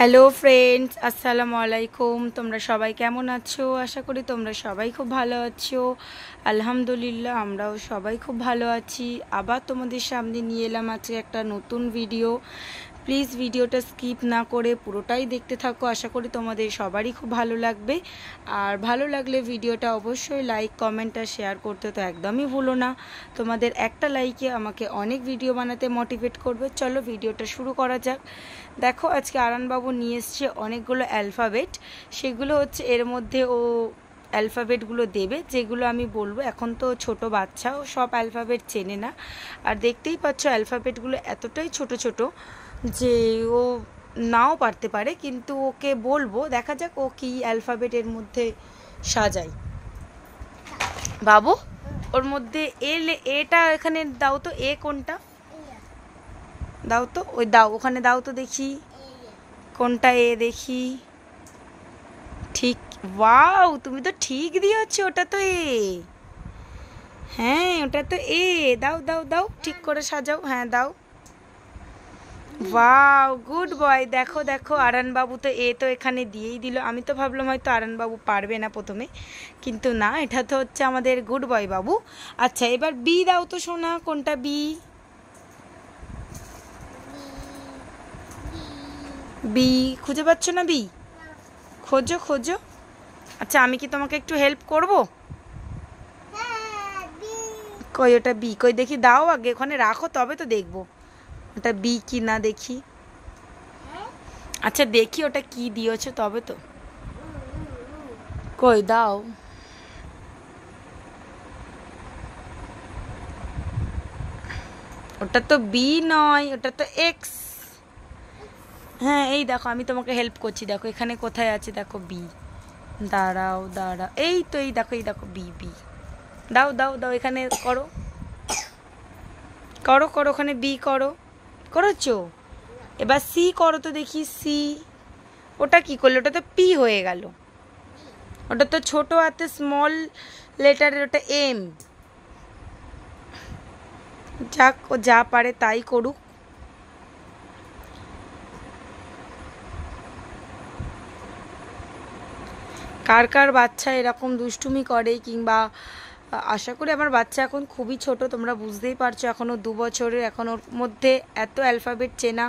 Hello friends আসসালামু আলাইকুম তোমরা সবাই কেমন আছো আশা করি তোমরা সবাই খুব ভালো আছো আলহামদুলিল্লাহ আমরাও সবাই খুব ভালো আছি আবার তোমাদের সামনে নিয়ে এলাম আজকে একটা নতুন ভিডিও প্লিজ ভিডিওটা স্কিপ না করে পুরোটাই দেখতে থাকো আশা করি তোমাদের সবারই খুব ভালো লাগবে আর ভালো লাগলে ভিডিওটা অবশ্যই লাইক কমেন্ট আর শেয়ার করতে তো একদমই ভুলো না তোমাদের একটা লাইকে আমাকে অনেক ভিডিও বানাতে মোটিভেট করবে চলো ভিডিওটা শুরু করা যাক দেখো আজকে আরানবাবু নিয়ে এসছে অনেকগুলো অ্যালফাবেট সেগুলো হচ্ছে এর মধ্যে ও অ্যালফাবেটগুলো দেবে যেগুলো আমি বলবো এখন তো ছোট বাচ্চাও সব অ্যালফাবেট চেনে না আর দেখতেই পাচ্ছ অ্যালফাবেটগুলো এতটাই ছোট ছোট যে ও নাও পারতে পারে কিন্তু ওকে বলবো দেখা যাক ও কী অ্যালফাবেটের মধ্যে সাজায় বাবু ওর মধ্যে এ এটা এখানে দাও তো এ কোনটা দাও তো ওই দাও ওখানে দাও তো দেখি কোনটা এ দেখি ঠিক ওয়াও তুমি তো ঠিক দিয়েছ ওটা তো এ হ্যাঁ ওটা তো এ দাও দাও দাও ঠিক করে সাজাও হ্যাঁ দাও ওয়াও গুড বয় দেখো দেখো আরানবাবু তো এ তো এখানে দিয়েই দিল আমি তো ভাবলাম হয়তো আরানবাবু পারবে না প্রথমে কিন্তু না এটা তো হচ্ছে আমাদের গুড বয় বাবু আচ্ছা এবার বি দাও তো শোনা কোনটা বি বি খুঁজে পাচ্ছ না বি খোঁজো খোঁজো আচ্ছা আমি কি তোমাকে একটু হেল্প করব হ্যাঁ, কই ওটা বি কই দেখি দাও আগে ওখানে রাখো তবে তো দেখবো ওটা বি কি না দেখি আচ্ছা দেখি ওটা কি দিয়েছো তবে তো কই দাও ওটা তো বি নয় ওটা তো এক্স হ্যাঁ এই দেখো আমি তোমাকে হেল্প করছি দেখো এখানে কোথায় আছে দেখো বি দাঁড়াও দাঁড়াও এই তো এই দেখো এই দেখো বিবি দাও দাও দাও এখানে করো করো করো ওখানে বি করো করেছ এবার সি করো তো দেখি সি ওটা কি করলো ওটা তো পি হয়ে গেল ওটা তো ছোট হাতে স্মল লেটারের ওটা এম যাক ও যা পারে তাই করুক কার কার বাচ্চা এরকম দুষ্টুমি করে কিংবা আশা করি আমার বাচ্চা এখন খুবই ছোট তোমরা বুঝতেই পারছো এখনও দু বছরের এখন ওর মধ্যে এত অ্যালফাবেট চেনা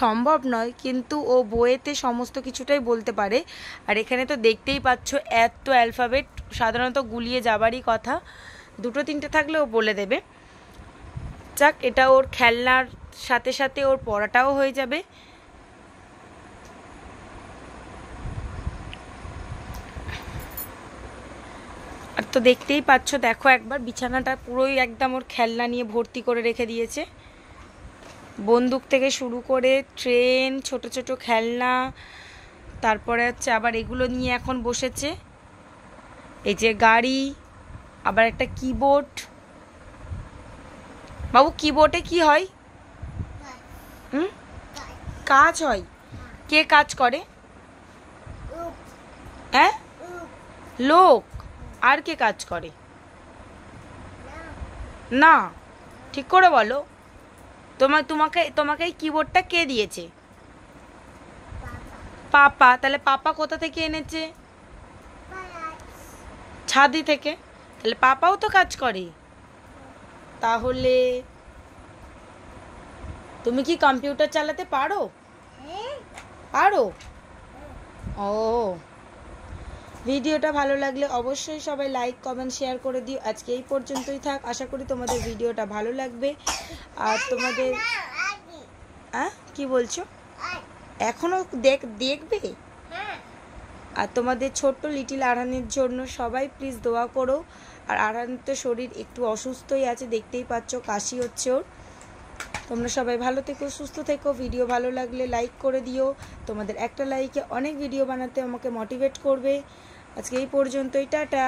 সম্ভব নয় কিন্তু ও বইয়েতে সমস্ত কিছুটাই বলতে পারে আর এখানে তো দেখতেই পাচ্ছ এত অ্যালফাবেট সাধারণত গুলিয়ে যাবারই কথা দুটো তিনটে থাকলে ও বলে দেবে যাক এটা ওর খেলনার সাথে সাথে ওর পড়াটাও হয়ে যাবে তো দেখতেই পাচ্ছ দেখো একবার বিছানাটা পুরোই একদম ওর খেলনা নিয়ে ভর্তি করে রেখে দিয়েছে বন্দুক থেকে শুরু করে ট্রেন ছোট ছোট খেলনা তারপরে হচ্ছে আবার এগুলো নিয়ে এখন বসেছে এই যে গাড়ি আবার একটা কিবোর্ড বাবু কিবোর্ডে কি হয় হুম কাজ হয় কে কাজ করে হ্যাঁ লোক আর কে কাজ করে না ঠিক করে বলো তোমার তোমাকে তোমাকে এই কিবোর্ডটা কে দিয়েছে পাপা তাহলে পাপা কোথা থেকে এনেছে ছাদি থেকে তাহলে পাপাও তো কাজ করে তাহলে তুমি কি কম্পিউটার চালাতে পারো হ্যাঁ। পারো ও ভিডিওটা ভালো লাগলে অবশ্যই সবাই লাইক কমেন্ট শেয়ার করে দিও আজকে এই পর্যন্তই থাক আশা করি তোমাদের ভিডিওটা ভালো লাগবে আর তোমাদের হ্যাঁ কি বলছো এখনও দেখ দেখবে আর তোমাদের ছোট্ট লিটিল আড়ানের জন্য সবাই প্লিজ দোয়া করো আর আড়ানের তো শরীর একটু অসুস্থই আছে দেখতেই পাচ্ছ কাশি হচ্ছে ওর তোমরা সবাই ভালো থেকো সুস্থ থেকো ভিডিও ভালো লাগলে লাইক করে দিও তোমাদের একটা লাইকে অনেক ভিডিও বানাতে আমাকে মোটিভেট করবে আজকে এই পর্যন্তই টাটা